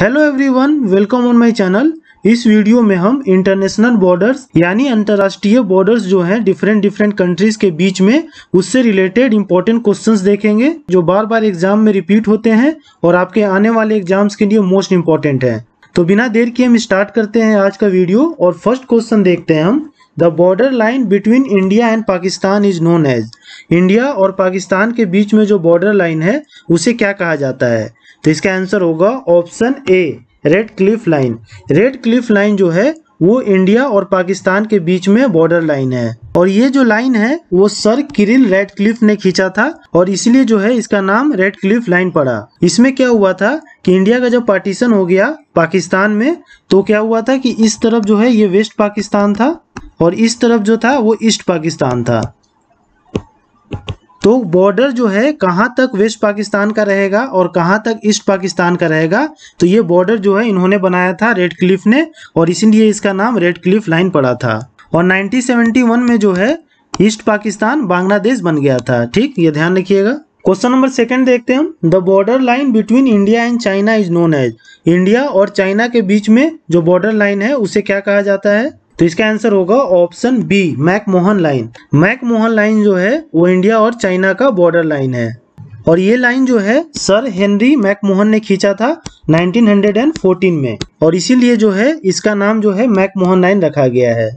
hello everyone welcome on my channel इस video में हम इंटरनेशनल बॉर्डर्स यानी अंतर्राष्ट्रीय बॉर्डर्स जो हैं डिफरेंट डिफरेंट कंट्रीज के बीच में उससे रिलेटेड इंपॉर्टेंट क्वेश्चंस देखेंगे जो बार बार एग्जाम में रिपीट होते हैं और आपके आने वाले एग्जाम्स के लिए मोस्ट इम्पोर्टेंट है तो बिना देर के हम स्टार्ट करते हैं आज का वीडियो और फर्स्ट क्वेश्चन देखते हैं हम the border line between India and Pakistan is known as India और पाकिस्तान के बीच में जो बॉर्डर लाइन है उसे क्या कहा जाता है तो इसका आंसर होगा option A Radcliffe line Radcliffe line जो है वो इंडिया और पाकिस्तान के बीच में बॉर्डर लाइन है और ये जो लाइन है वो सर किरिल रेड क्लिफ ने खींचा था और इसलिए जो है इसका नाम रेड क्लिफ लाइन पड़ा इसमें क्या हुआ था कि इंडिया का जब पार्टीशन हो गया पाकिस्तान में तो क्या हुआ था कि इस तरफ जो है ये वेस्ट पाकिस्तान था और इस तरफ जो था वो ईस्ट पाकिस्तान था तो बॉर्डर जो है कहाँ तक वेस्ट पाकिस्तान का रहेगा और कहाँ तक ईस्ट पाकिस्तान का रहेगा तो ये बॉर्डर जो है इन्होंने बनाया था रेड क्लिफ ने और इसीलिए इसका नाम रेड क्लिफ लाइन पड़ा था और 1971 में जो है ईस्ट पाकिस्तान बांग्लादेश बन गया था ठीक ये ध्यान रखिएगा क्वेश्चन नंबर सेकंड देखते हैं हम the border line between India and China is known as India और चाइना के बीच में जो बॉर्डर लाइन है उसे क्या कहा जाता है तो इसका आंसर होगा option B McMahon line McMahon line जो है वो इंडिया और चाइना का बॉर्डर लाइन है और ये लाइन जो है सर हेनरी मैकमोहन ने खींचा था 1914 में और इसीलिए जो है इसका नाम जो है मैकमोहन लाइन रखा गया है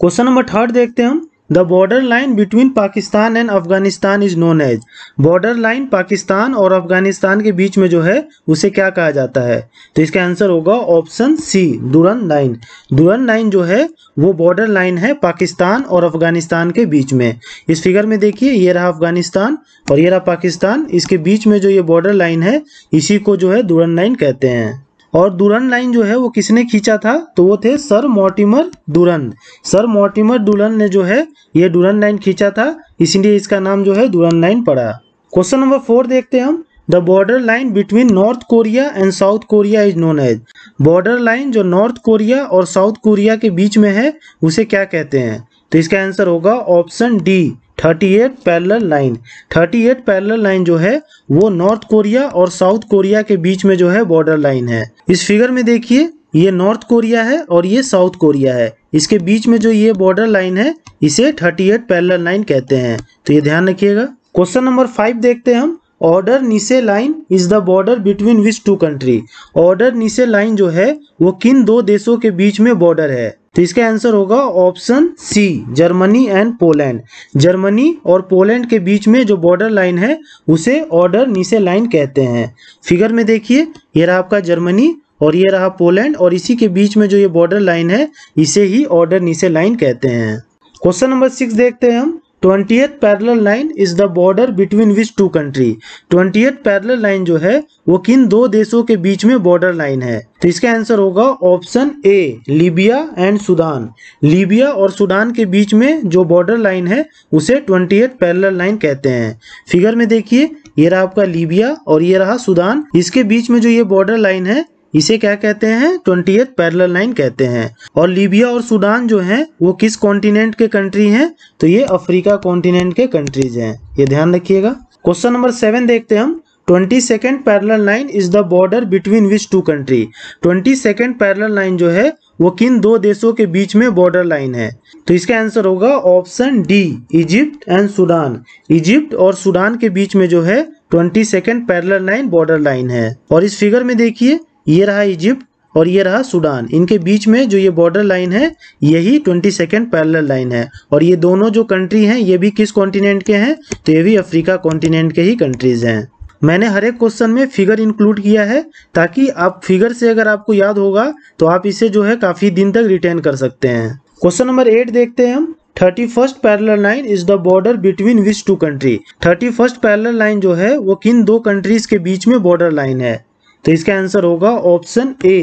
क्वेश्चन नंबर थर्ड देखते हैं हम the border line between Pakistan and Afghanistan is known as border line Pakistan और अफगानिस्तान के बीच में जो है उसे क्या कहा जाता है तो इसका आंसर होगा option C Durand line Durand line जो है वो बॉर्डर लाइन है पाकिस्तान और अफगानिस्तान के बीच में इस फिगर में देखिए ये रहा अफगानिस्तान और ये रहा पाकिस्तान इसके बीच में जो ये बॉर्डर लाइन है इसी को जो है दुरन लाइन कहते हैं और दुरंद लाइन जो है वो किसने खींचा था तो वो थे sir Mortimer Durand sir Mortimer Durand ने जो है ये दुरंद लाइन खींचा था इसलिए इसका नाम जो है दुरंद लाइन पड़ा क्वेश्चन नंबर फोर देखते हैं हम the border line between North Korea and South Korea is known as border line जो नॉर्थ कोरिया और साउथ कोरिया के बीच में है उसे क्या कहते हैं तो इसका आंसर होगा option D 38 parallel line eight parallel line जो है वो नॉर्थ कोरिया और साउथ कोरिया के बीच में जो है बॉर्डर लाइन है इस फिगर में देखिए ये नॉर्थ कोरिया है और ये साउथ कोरिया है इसके बीच में जो ये बॉर्डर लाइन है इसे 38 पैरेलल लाइन कहते हैं तो ये ध्यान रखिएगा क्वेश्चन नंबर फाइव देखते हैं हम Oder Neisse line is the border between which two country Oder Neisse line जो है वो किन दो देशों के बीच में बॉर्डर है तो इसका आंसर होगा option C Germany and Poland Germany और पोलैंड के बीच में जो बॉर्डर लाइन है उसे ऑर्डर नीचे लाइन कहते हैं फिगर में देखिए ये रहा आपका जर्मनी और ये रहा पोलैंड और इसी के बीच में जो ये बॉर्डर लाइन है इसे ही ऑर्डर नीचे लाइन कहते हैं क्वेश्चन नंबर सिक्स देखते हैं हम twentieth parallel line is the border between which two country twentieth parallel line जो है वो किन दो देशों के बीच में बॉर्डर लाइन है तो इसका आंसर होगा option A Libya and Sudan Libya और सुडान के बीच में जो बॉर्डर लाइन है उसे ट्वेंटियथ पैरल लाइन कहते हैं फिगर में देखिए ये रहा आपका लीबिया और ये रहा सुडान इसके बीच में जो ये बॉर्डर लाइन है इसे क्या कहते हैं ट्वेंटी पैरल लाइन कहते हैं और लीबिया और सूडान जो है वो किस कॉन्टिनेंट के कंट्री हैं तो ये अफ्रीका कॉन्टिनेंट के कंट्रीज हैं ये ध्यान रखिएगा क्वेश्चन नंबर सेवन देखते हैं हम twenty second parallel line is the border between which two country twenty second parallel line जो है वो किन दो देशों के बीच में बॉर्डर लाइन है तो इसका आंसर होगा option D Egypt and Sudan Egypt और सूडान के बीच में जो है twenty second parallel line border line है और इस फिगर में देखिए ये रहा इजिप्ट और ये रहा सूडान इनके बीच में जो ये बॉर्डर लाइन है यही ट्वेंटी सेकेंड पैरल लाइन है और ये दोनों जो कंट्री हैं ये भी किस कॉन्टिनेंट के हैं तो ये भी अफ्रीका कॉन्टिनेंट के ही कंट्रीज हैं मैंने हर एक क्वेश्चन में फिगर इंक्लूड किया है ताकि आप फिगर से अगर आपको याद होगा तो आप इसे जो है काफ़ी दिन तक रिटेन कर सकते हैं क्वेश्चन नंबर एट देखते हैं हम thirty first parallel line is the border between which two country thirty first parallel line जो है वो किन दो कंट्रीज के बीच में बॉर्डर लाइन है तो इसका आंसर होगा option A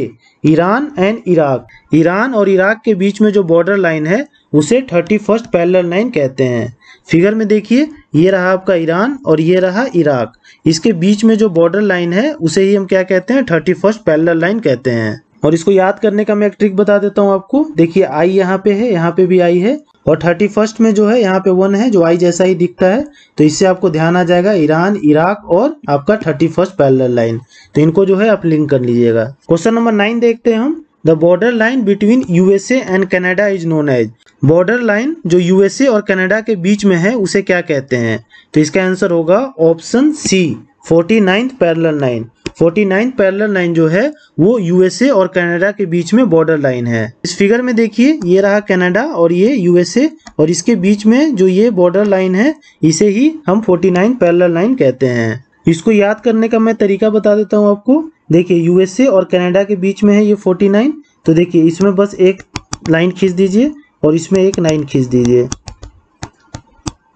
Iran and Iraq Iran और इराक के बीच में जो बॉर्डर लाइन है उसे थर्टी फर्स्ट पैरल लाइन कहते हैं फिगर में देखिए ये रहा आपका ईरान और ये रहा इराक इसके बीच में जो बॉर्डर लाइन है उसे ही हम क्या कहते हैं थर्टी फर्स्ट पैरल लाइन कहते हैं और इसको याद करने का मैं एक ट्रिक बता देता हूँ आपको देखिए आई यहाँ पे है यहाँ पे भी आई है और थर्टी फर्स्ट में जो है यहाँ पे वन है जो आई जैसा ही दिखता है तो इससे आपको ध्यान आ जाएगा ईरान इराक और आपका थर्टी फर्स्ट पैरल लाइन तो इनको जो है आप लिंक कर लीजिएगा क्वेश्चन नंबर नाइन देखते हैं हम the border line between USA and Canada is known as border line जो यूएसए और कनाडा के बीच में है उसे क्या कहते हैं तो इसका आंसर होगा option C forty ninth parallel line forty nine parallel line जो है वो यूएसए और कनाडा के बीच में बॉर्डर लाइन है इस फिगर में देखिए ये रहा कनाडा और ये यूएसए और इसके बीच में जो ये बॉर्डर लाइन है इसे ही हम फोर्टी नाइन पैरल लाइन कहते हैं इसको याद करने का मैं तरीका बता देता हूँ आपको देखिए यूएसए और कनाडा के बीच में है ये फोर्टी नाइन तो देखिए इसमें बस एक लाइन खींच दीजिए और इसमें एक नाइन खींच दीजिए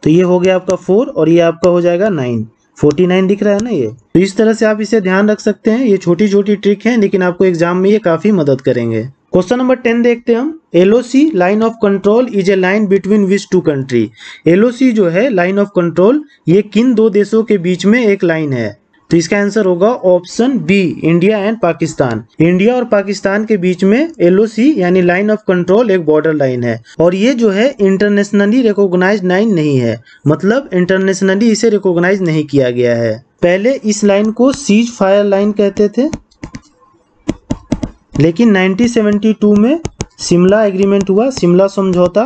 तो ये हो गया आपका फोर और ये आपका हो जाएगा नाइन फोर्टी नाइन दिख रहा है ना ये तो इस तरह से आप इसे ध्यान रख सकते हैं ये छोटी छोटी ट्रिक है लेकिन आपको एग्जाम में ये काफी मदद करेंगे क्वेश्चन नंबर टेन देखते हैं हम LOC line of control is a line between which two country LOC जो है लाइन ऑफ कंट्रोल ये किन दो देशों के बीच में एक लाइन है तो इसका आंसर होगा option B India and Pakistan India और पाकिस्तान के बीच में एलओसी यानी लाइन ऑफ कंट्रोल एक बॉर्डर लाइन है और ये जो है इंटरनेशनली रिकॉग्नाइज लाइन नहीं है मतलब इंटरनेशनली इसे रिकॉग्नाइज नहीं किया गया है पहले इस लाइन को सीज फायर लाइन कहते थे लेकिन 1972 में शिमला एग्रीमेंट हुआ शिमला समझौता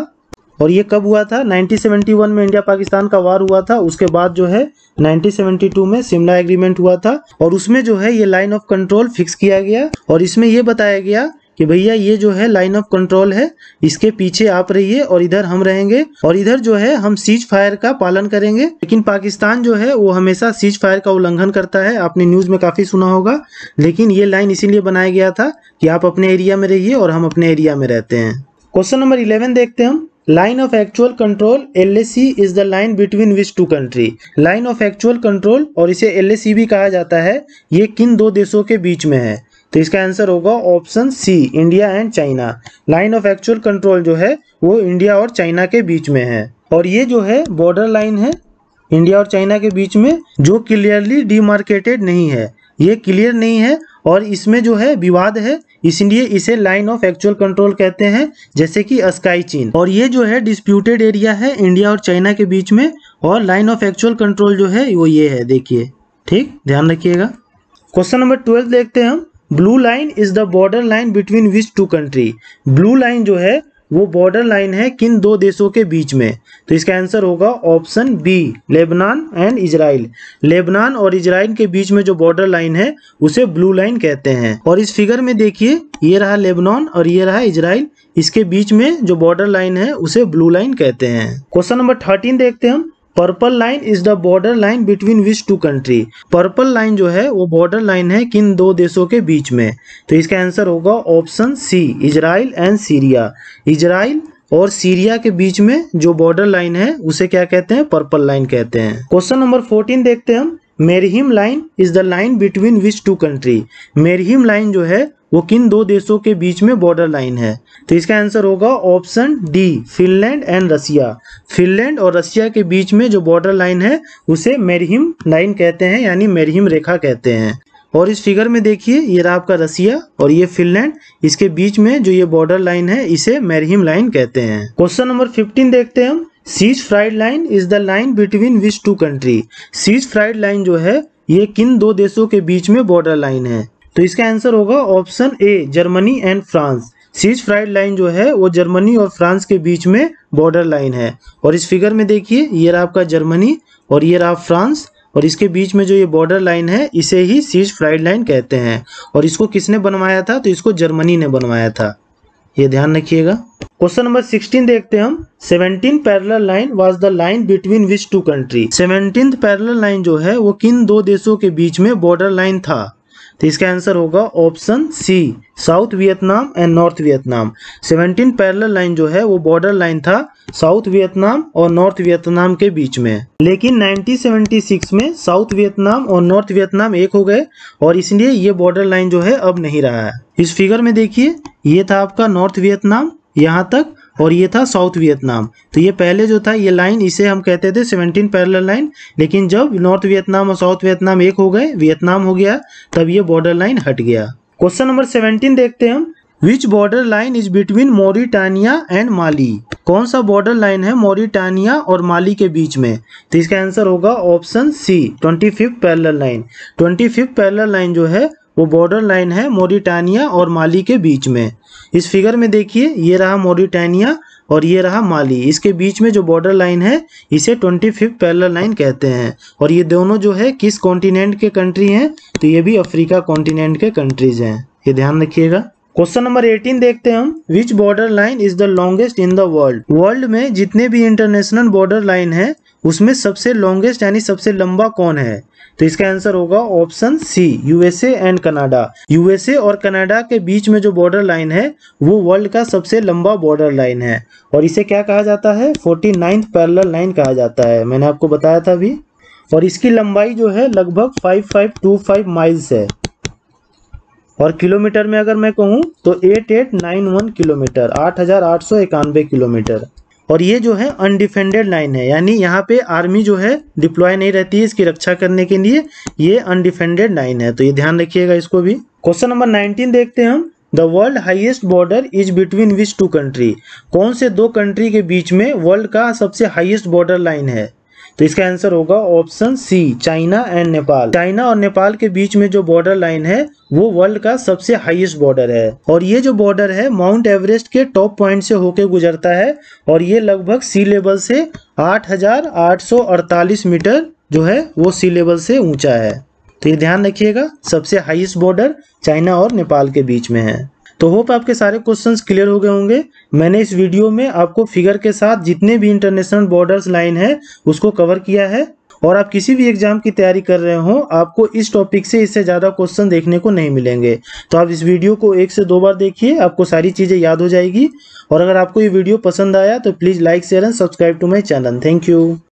और ये कब हुआ था 1971 में इंडिया पाकिस्तान का वार हुआ था उसके बाद जो है 1972 में शिमला एग्रीमेंट हुआ था और उसमें जो है ये लाइन ऑफ कंट्रोल फिक्स किया गया और इसमें यह बताया गया कि भैया ये जो है लाइन ऑफ कंट्रोल है इसके पीछे आप रहिए और इधर हम रहेंगे और इधर जो है हम सीज फायर का पालन करेंगे लेकिन पाकिस्तान जो है वो हमेशा सीज फायर का उल्लंघन करता है आपने न्यूज में काफी सुना होगा लेकिन ये लाइन इसीलिए बनाया गया था कि आप अपने एरिया में रहिए और हम अपने एरिया में रहते हैं क्वेश्चन नंबर इलेवन देखते हैं हम line of actual control LAC is the line between which two country line of actual control और इसे LAC भी कहा जाता है ये किन दो देशों के बीच में है तो इसका आंसर होगा option C India and China line of actual control जो है वो इंडिया और चाइना के बीच में है और ये जो है बॉर्डर लाइन है इंडिया और चाइना के बीच में जो क्लियरली डीमार्केटेड नहीं है ये क्लियर नहीं है और इसमें जो है विवाद है इसलिए इसे लाइन ऑफ एक्चुअल कंट्रोल कहते हैं जैसे कि स्काई चीन और ये जो है डिस्प्यूटेड एरिया है इंडिया और चाइना के बीच में और लाइन ऑफ एक्चुअल कंट्रोल जो है वो ये है देखिए ठीक ध्यान रखिएगा क्वेश्चन नंबर ट्वेल्व देखते हैं हम blue line is the border line between which two country blue line जो है वो बॉर्डर लाइन है किन दो देशों के बीच में तो इसका आंसर होगा option B Lebanon and Israel Lebanon और इजराइल के बीच में जो बॉर्डर लाइन है उसे ब्लू लाइन कहते हैं और इस फिगर में देखिए ये रहा लेबनान और ये रहा इजराइल इसके बीच में जो बॉर्डर लाइन है उसे ब्लू लाइन कहते हैं क्वेश्चन नंबर थर्टीन देखते हैं हम purple line is the border line between which two country purple line जो है वो बॉर्डर लाइन है किन दो देशों के बीच में तो इसका आंसर होगा option C Israel and Syria Israel और सीरिया के बीच में जो बॉर्डर लाइन है उसे क्या कहते हैं पर्पल लाइन कहते हैं क्वेश्चन नंबर फोर्टीन देखते हैं हम Mannerheim line is the line between which two country Mannerheim line जो है वो किन दो देशों के बीच में बॉर्डर लाइन है तो इसका आंसर होगा option D Finland and Russia Finland और रसिया के बीच में जो बॉर्डर लाइन है उसे मेरहिम लाइन कहते हैं यानी मेरहिम रेखा कहते हैं और इस फिगर में देखिए ये रहा आपका रसिया और ये फिनलैंड इसके बीच में जो ये बॉर्डर लाइन है इसे मेरहिम लाइन कहते हैं क्वेश्चन नंबर 15 देखते हैं हम Siegfried line is the line between which two country Siegfried line जो है ये किन दो देशों के बीच में बॉर्डर लाइन है तो इसका आंसर होगा option A Germany and France Siegfried line जो है वो जर्मनी और फ्रांस के बीच में बॉर्डर लाइन है और इस फिगर में देखिए ये रहा आपका जर्मनी और ये रहा फ्रांस और इसके बीच में जो ये बॉर्डर लाइन है इसे ही सीज फ्राइड लाइन कहते हैं और इसको किसने बनवाया था तो इसको जर्मनी ने बनवाया था ये ध्यान रखिएगा क्वेश्चन नंबर 16 देखते हम 17 parallel line was the line between which two country seventeen parallel line जो है वो किन दो देशों के बीच में बॉर्डर लाइन था तो इसका आंसर होगा option C South Vietnam and North Vietnam 17 parallel line जो है वो बॉर्डर लाइन था साउथ वियतनाम और नॉर्थ वियतनाम के बीच में लेकिन 1976 में साउथ वियतनाम और नॉर्थ वियतनाम एक हो गए और इसलिए ये बॉर्डर लाइन जो है अब नहीं रहा है इस फिगर में देखिए ये था आपका नॉर्थ वियतनाम यहाँ तक और ये था साउथ वियतनाम तो ये पहले जो था ये लाइन इसे हम कहते थे सेवनटीन पैरल लाइन लेकिन जब नॉर्थ वियतनाम और साउथ वियतनाम एक हो गए वियतनाम हो गया तब ये बॉर्डर लाइन हट गया क्वेश्चन नंबर सेवनटीन देखते हैं हम which border line is between Mauritania and Mali कौन सा बॉर्डर लाइन है मोरिटानिया और माली के बीच में तो इसका आंसर होगा option C twenty fifth parallel line twenty fifth parallel line जो है वो बॉर्डर लाइन है मोरिटानिया और माली के बीच में इस फिगर में देखिए ये रहा मोरिटानिया और ये रहा माली इसके बीच में जो बॉर्डर लाइन है इसे ट्वेंटी फिफ्थ पैरल लाइन कहते हैं और ये दोनों जो है किस कॉन्टिनेंट के कंट्री हैं तो ये भी अफ्रीका कॉन्टिनेंट के कंट्रीज हैं ये ध्यान रखिएगा क्वेश्चन नंबर 18 देखते हैं हम which border line is the longest in the world world में जितने भी इंटरनेशनल बॉर्डर लाइन है उसमें सबसे लॉन्गेस्ट यानी सबसे लंबा कौन है तो इसका आंसर होगा option C USA and Canada USA और कनाडा के बीच में जो बॉर्डर लाइन है वो वर्ल्ड का सबसे लंबा बॉर्डर लाइन है और इसे क्या कहा जाता है फोर्टी नाइन्थ पैरल लाइन कहा जाता है मैंने आपको बताया था अभी और इसकी लंबाई जो है लगभग five five two five miles है और किलोमीटर में अगर मैं कहूँ तो eight eight nine one kilometre आठ हजार आठ सौ इक्यानवे किलोमीटर और ये जो है अनडिफेंडेड लाइन है यानी यहाँ पे आर्मी जो है डिप्लॉय नहीं रहती है इसकी रक्षा करने के लिए ये अनडिफेंडेड लाइन है तो ये ध्यान रखिएगा इसको भी क्वेश्चन नंबर नाइनटीन देखते हैं हम the world highest border is between which two country कौन से दो कंट्री के बीच में वर्ल्ड का सबसे हाइएस्ट बॉर्डर लाइन है तो इसका आंसर होगा option C China and Nepal China और नेपाल के बीच में जो बॉर्डर लाइन है वो वर्ल्ड का सबसे हाईएस्ट बॉर्डर है और ये जो बॉर्डर है माउंट एवरेस्ट के टॉप पॉइंट से होके गुजरता है और ये लगभग सी लेवल से 8,848 मीटर जो है वो सी लेवल से ऊंचा है तो ये ध्यान रखिएगा सबसे हाईएस्ट बॉर्डर चाइना और नेपाल के बीच में है तो होप आपके सारे क्वेश्चंस क्लियर हो गए होंगे मैंने इस वीडियो में आपको फिगर के साथ जितने भी इंटरनेशनल बॉर्डर्स लाइन है उसको कवर किया है और आप किसी भी एग्जाम की तैयारी कर रहे हो आपको इस टॉपिक से इससे ज़्यादा क्वेश्चन देखने को नहीं मिलेंगे तो आप इस वीडियो को एक से दो बार देखिए आपको सारी चीज़ें याद हो जाएगी और अगर आपको ये वीडियो पसंद आया तो please like share and subscribe to my channel thank you